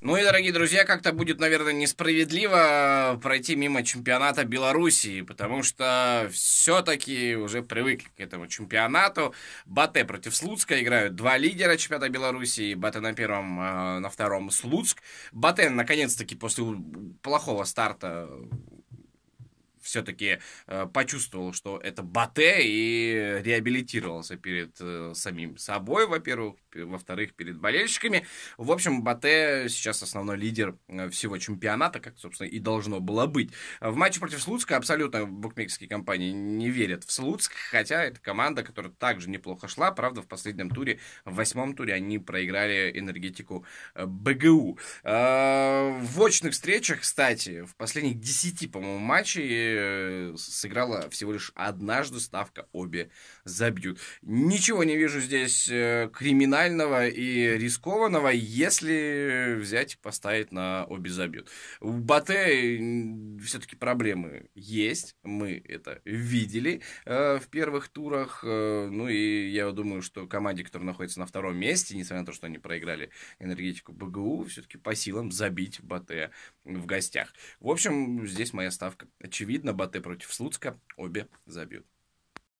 Ну и, дорогие друзья, как-то будет, наверное, несправедливо э, пройти мимо чемпионата Белоруссии, потому что все-таки уже привыкли к этому чемпионату. Батэ против Слуцка играют два лидера чемпионата Белоруссии. Батэ на первом, э, на втором Слуцк. Батэ наконец-таки, после плохого старта все-таки э, почувствовал, что это Батэ и реабилитировался перед э, самим собой, во-первых, во-вторых, перед болельщиками. В общем, Батэ сейчас основной лидер э, всего чемпионата, как, собственно, и должно было быть. В матче против Слуцка абсолютно букмекерские компании не верят в Слуцк, хотя это команда, которая также неплохо шла, правда, в последнем туре, в восьмом туре они проиграли энергетику э, БГУ. Э, в очных встречах, кстати, в последних десяти, по-моему, матчей матче э, сыграла всего лишь однажды ставка обе забьют. Ничего не вижу здесь э, криминального и рискованного, если взять поставить на обе забьют. У Батэ все-таки проблемы есть, мы это видели э, в первых турах, ну и я думаю, что команде, которая находится на втором месте, несмотря на то, что они проиграли энергетику БГУ, все-таки по силам забить Батэ в гостях. В общем, здесь моя ставка очевидна Очевидно, бате против Слуцка обе забьют.